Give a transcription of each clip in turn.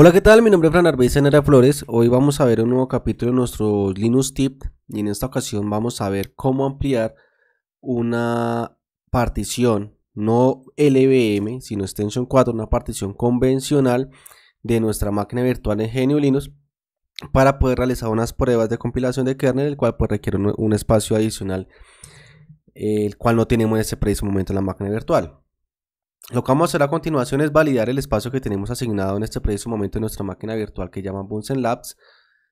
Hola, ¿qué tal? Mi nombre es Fran Arbey Nera Flores. Hoy vamos a ver un nuevo capítulo de nuestro Linux Tip y en esta ocasión vamos a ver cómo ampliar una partición, no LVM, sino extension 4, una partición convencional de nuestra máquina virtual en Genio Linux para poder realizar unas pruebas de compilación de kernel, el cual pues, requiere un, espacio adicional, el cual no tenemos en ese preciso momento en la máquina virtual. Lo que vamos a hacer a continuación es validar el espacio que tenemos asignado en este preciso momento en nuestra máquina virtual que llama Bunsen Labs.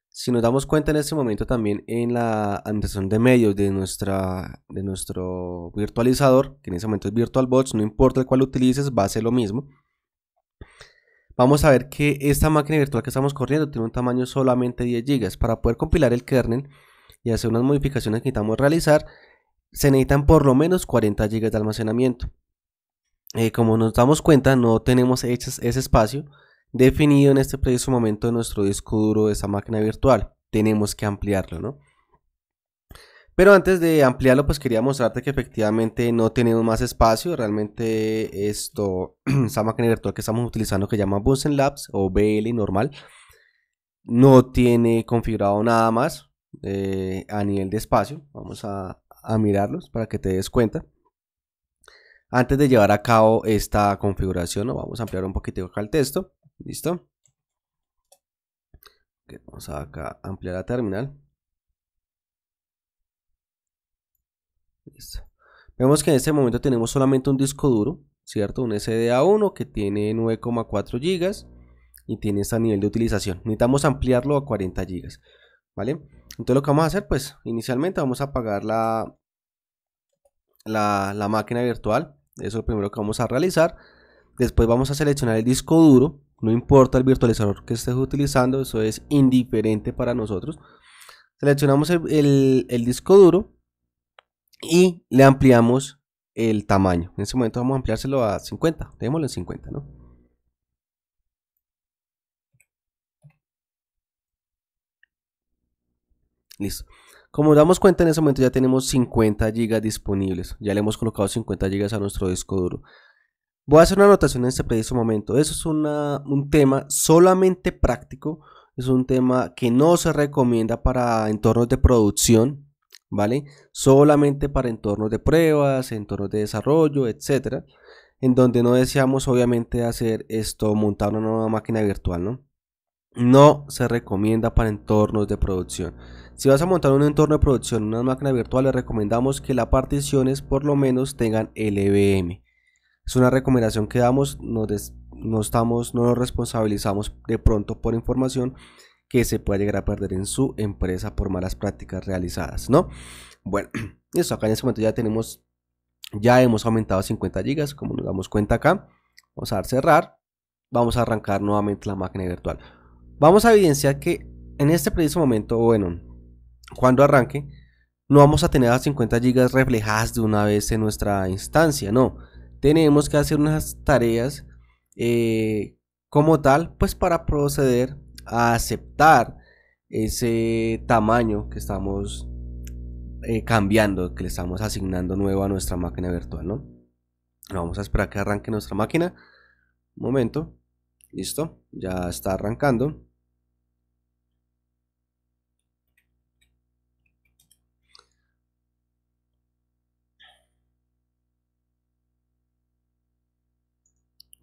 Si nos damos cuenta en este momento también en la administración de medios de, nuestra, de nuestro virtualizador, que en este momento es VirtualBox, no importa el cual utilices, va a ser lo mismo. Vamos a ver que esta máquina virtual que estamos corriendo tiene un tamaño solamente 10 GB. Para poder compilar el kernel y hacer unas modificaciones que necesitamos realizar, se necesitan por lo menos 40 GB de almacenamiento. Eh, como nos damos cuenta, no tenemos ese, ese espacio definido en este preciso momento en nuestro disco duro de esa máquina virtual. Tenemos que ampliarlo, ¿no? Pero antes de ampliarlo, pues quería mostrarte que efectivamente no tenemos más espacio. Realmente esto, esa máquina virtual que estamos utilizando que se llama Bunsen Labs o BL normal, no tiene configurado nada más eh, a nivel de espacio. Vamos a mirarlos para que te des cuenta. Antes de llevar a cabo esta configuración, vamos a ampliar un poquito acá el texto. ¿Listo? vamos a acá ampliar la terminal. Listo. Vemos que en este momento tenemos solamente un disco duro, ¿cierto? Un SDA1 que tiene 9,4 GB y tiene este nivel de utilización. Necesitamos ampliarlo a 40 GB, ¿vale? Entonces lo que vamos a hacer, pues, inicialmente vamos a apagar la, la, máquina virtual. Eso es lo primero que vamos a realizar. Después vamos a seleccionar el disco duro. No importa el virtualizador que estés utilizando, eso es indiferente para nosotros. Seleccionamos el, disco duro y le ampliamos el tamaño. En este momento vamos a ampliárselo a 50. tenemos en 50, ¿no? Listo. Como damos cuenta, en ese momento ya tenemos 50 GB disponibles. Ya le hemos colocado 50 GB a nuestro disco duro. Voy a hacer una anotación en este preciso momento. Eso es un tema solamente práctico. Es un tema que no se recomienda para entornos de producción, ¿vale? Solamente para entornos de pruebas, entornos de desarrollo, etc. En donde no deseamos, obviamente, hacer esto, montar una nueva máquina virtual, ¿no? no se recomienda para entornos de producción. Si vas a montar un entorno de producción en una máquina virtual, le recomendamos que las particiones por lo menos tengan LVM. Es una recomendación que damos, no, estamos, nos responsabilizamos de pronto por información que se pueda llegar a perder en su empresa por malas prácticas realizadas, Bueno, eso acá en este momento ya tenemos, ya hemos aumentado 50 GB, como nos damos cuenta acá. Vamos a dar cerrar, vamos a arrancar nuevamente la máquina virtual. Vamos a evidenciar que en este preciso momento, bueno, cuando arranque, no vamos a tener las 50 GB reflejadas de una vez en nuestra instancia, no. Tenemos que hacer unas tareas eh, como tal, pues para proceder a aceptar ese tamaño que estamos eh, cambiando, que le estamos asignando nuevo a nuestra máquina virtual, ¿no? Vamos a esperar que arranque nuestra máquina. Un momento. Listo. Ya está arrancando.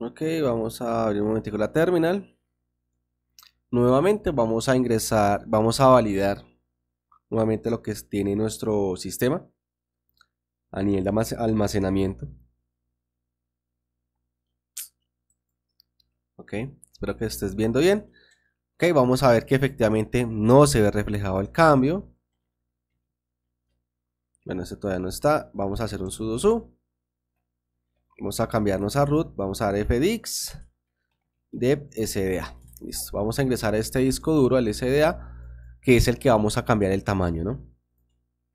Ok, vamos a abrir un momentico la terminal. Nuevamente vamos a ingresar, vamos a validar nuevamente lo que tiene nuestro sistema a nivel de almacenamiento. Ok, espero que estés viendo bien. Ok, vamos a ver que efectivamente no se ve reflejado el cambio. Bueno, este todavía no está. Vamos a hacer un sudo su. Vamos a cambiarnos a root, vamos a dar fdix de SDA. Listo, vamos a ingresar a este disco duro, al SDA, que es el que vamos a cambiar el tamaño, ¿no?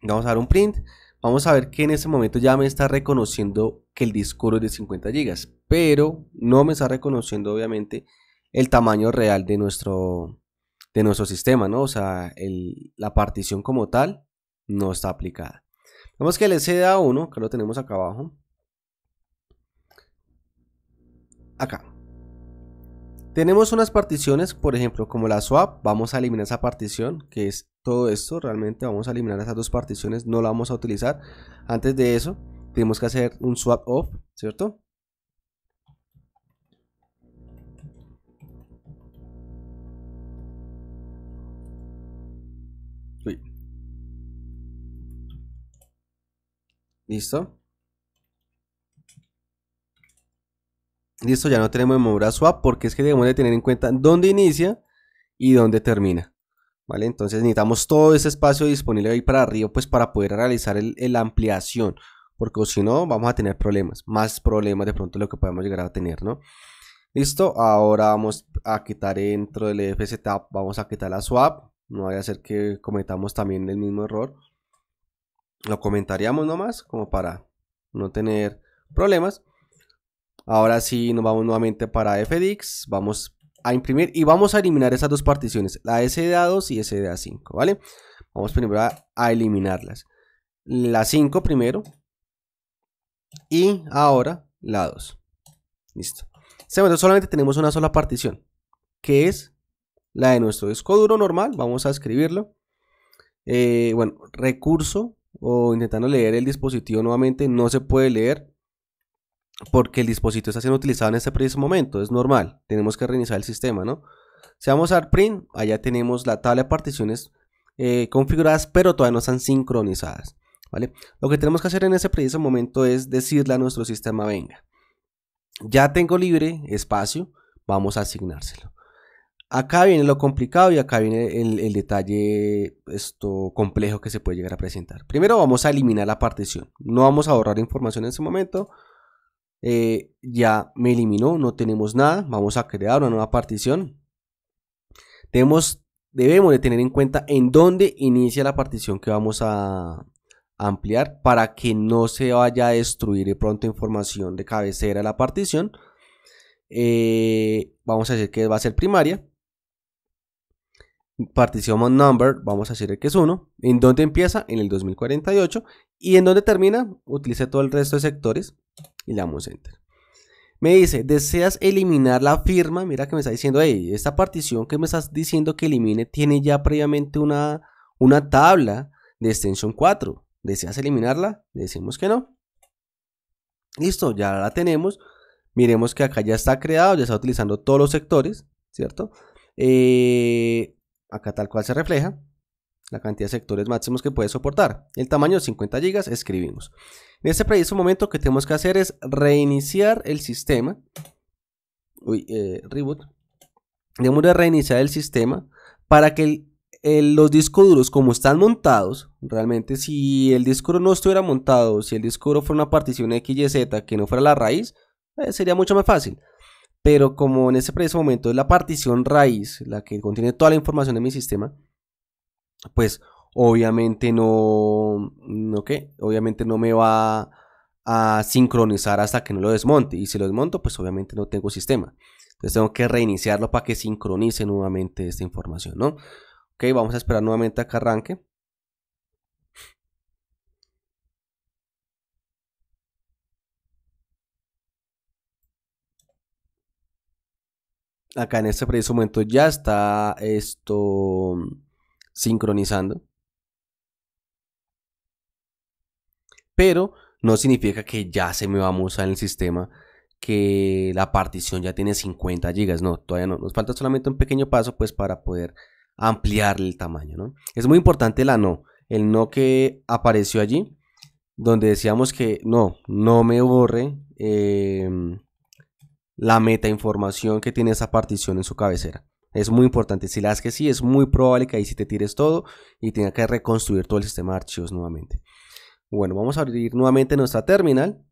Vamos a dar un print. Vamos a ver que en ese momento ya me está reconociendo que el disco duro es de 50 GB, pero no me está reconociendo obviamente el tamaño real de nuestro, de nuestro sistema, ¿no? O sea, la partición como tal no está aplicada. Vemos que el SDA1, que lo tenemos acá abajo, acá. Tenemos unas particiones, por ejemplo, como la swap, vamos a eliminar esa partición, que es todo esto, realmente vamos a eliminar esas dos particiones, no la vamos a utilizar. Antes de eso, tenemos que hacer un swap off, ¿cierto? Listo. Listo, ya no tenemos memoria swap porque es que debemos de tener en cuenta dónde inicia y dónde termina. ¿Vale? Entonces necesitamos todo ese espacio disponible ahí para arriba pues para poder realizar la ampliación. Porque si no vamos a tener problemas, más problemas de pronto lo que podemos llegar a tener, ¿no? Listo, ahora vamos a quitar dentro del tap vamos a quitar la swap. No vaya a ser que cometamos también el mismo error. Lo comentaríamos nomás como para no tener problemas. Ahora sí, nos vamos nuevamente para FDX. Vamos a imprimir y vamos a eliminar esas dos particiones, la SDA2 y SDA5, ¿vale? Vamos primero a, eliminarlas. La 5 primero y ahora la 2. Listo. Este solamente tenemos una sola partición, que es la de nuestro disco duro normal. Vamos a escribirlo. Eh, bueno, recurso o intentando leer el dispositivo nuevamente, no se puede leer porque el dispositivo está siendo utilizado en este preciso momento, es normal, tenemos que reiniciar el sistema, ¿no? Si vamos a print, allá tenemos la tabla de particiones eh, configuradas, pero todavía no están sincronizadas, ¿vale? Lo que tenemos que hacer en ese preciso momento es decirle a nuestro sistema, venga, ya tengo libre espacio, vamos a asignárselo. Acá viene lo complicado y acá viene el, detalle complejo que se puede llegar a presentar. Primero vamos a eliminar la partición. No vamos a ahorrar información en ese momento, eh, ya me eliminó, no tenemos nada, vamos a crear una nueva partición. debemos de tener en cuenta en dónde inicia la partición que vamos a ampliar para que no se vaya a destruir de pronto información de cabecera de la partición. Eh, vamos a decir que va a ser primaria partición number, vamos a decir que es 1, en dónde empieza en el 2048 y en dónde termina, utilice todo el resto de sectores y le damos enter. Me dice, ¿deseas eliminar la firma? Mira que me está diciendo, hey, esta partición que me estás diciendo que elimine tiene ya previamente una, una tabla de extensión 4. ¿Deseas eliminarla? decimos que no. Listo, ya la tenemos. Miremos que acá ya está creado, ya está utilizando todos los sectores, ¿cierto? Eh, acá tal cual se refleja, la cantidad de sectores máximos que puede soportar. El tamaño de 50 GB escribimos. En este preciso momento que tenemos que hacer es reiniciar el sistema. Uy, eh, reboot. tenemos de reiniciar el sistema para que los discos duros como están montados, realmente si el disco duro no estuviera montado, si el disco duro fuera una partición XYZ que no fuera la raíz, eh, sería mucho más fácil. Pero como en ese preciso momento es la partición raíz, la que contiene toda la información de mi sistema, pues obviamente no, no ¿qué? Obviamente no me va a sincronizar hasta que no lo desmonte. Y si lo desmonto, pues obviamente no tengo sistema. Entonces tengo que reiniciarlo para que sincronice nuevamente esta información, ¿no? Ok, vamos a esperar nuevamente a que arranque. acá en este preciso momento ya está esto sincronizando. Pero no significa que ya se me va a el sistema que la partición ya tiene 50 GB. No, todavía no. Nos falta solamente un pequeño paso pues para poder ampliar el tamaño. Es muy importante la no. El no que apareció allí. Donde decíamos que no, no me borre. Eh, la meta información que tiene esa partición en su cabecera. Es muy importante. Si la que sí, es muy probable que ahí sí te tires todo y tenga que reconstruir todo el sistema de archivos nuevamente. Bueno, vamos a abrir nuevamente nuestra terminal.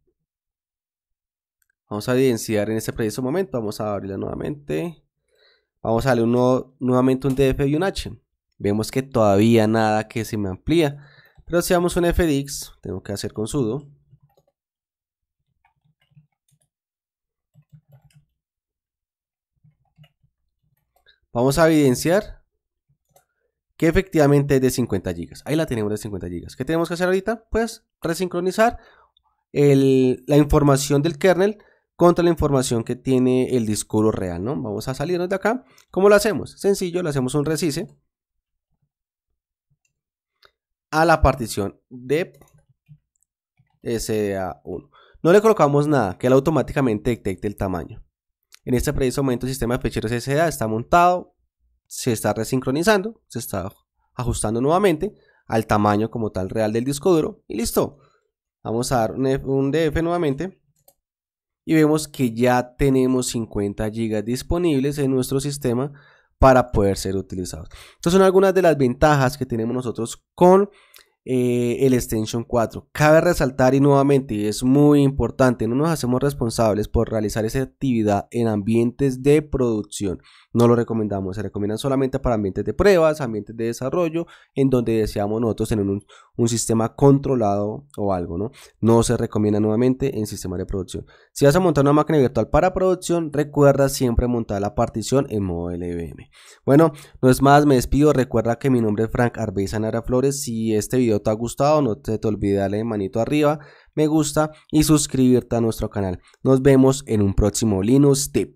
Vamos a evidenciar en este preciso momento. Vamos a abrirla nuevamente. Vamos a darle nuevamente un DF y un H. Vemos que todavía nada que se me amplía. Pero si vamos un FDX, tengo que hacer con sudo. Vamos a evidenciar que efectivamente es de 50 GB. Ahí la tenemos de 50 GB. ¿Qué tenemos que hacer ahorita? Pues resincronizar la información del kernel contra la información que tiene el disco real, ¿no? Vamos a salirnos de acá. ¿Cómo lo hacemos? Sencillo, le hacemos un resize a la partición de sda 1 No le colocamos nada, que él automáticamente detecte el tamaño. En este preciso momento el sistema de ficheros SDA está montado, se está resincronizando, se está ajustando nuevamente al tamaño como tal real del disco duro y listo. Vamos a dar un, un DF nuevamente y vemos que ya tenemos 50 GB disponibles en nuestro sistema para poder ser utilizados. Estas son algunas de las ventajas que tenemos nosotros con eh, el extension 4. Cabe resaltar y nuevamente, es muy importante, no nos hacemos responsables por realizar esa actividad en ambientes de producción no lo recomendamos. Se recomienda solamente para ambientes de pruebas, ambientes de desarrollo, en donde deseamos nosotros tener un, sistema controlado o algo, ¿no? No se recomienda nuevamente en sistema de producción. Si vas a montar una máquina virtual para producción, recuerda siempre montar la partición en modo LVM. Bueno, no es más, me despido. Recuerda que mi nombre es Frank Arbeza Nara Flores. Si este video te ha gustado, no te, te olvides darle manito arriba, me gusta y suscribirte a nuestro canal. Nos vemos en un próximo Linux Tip.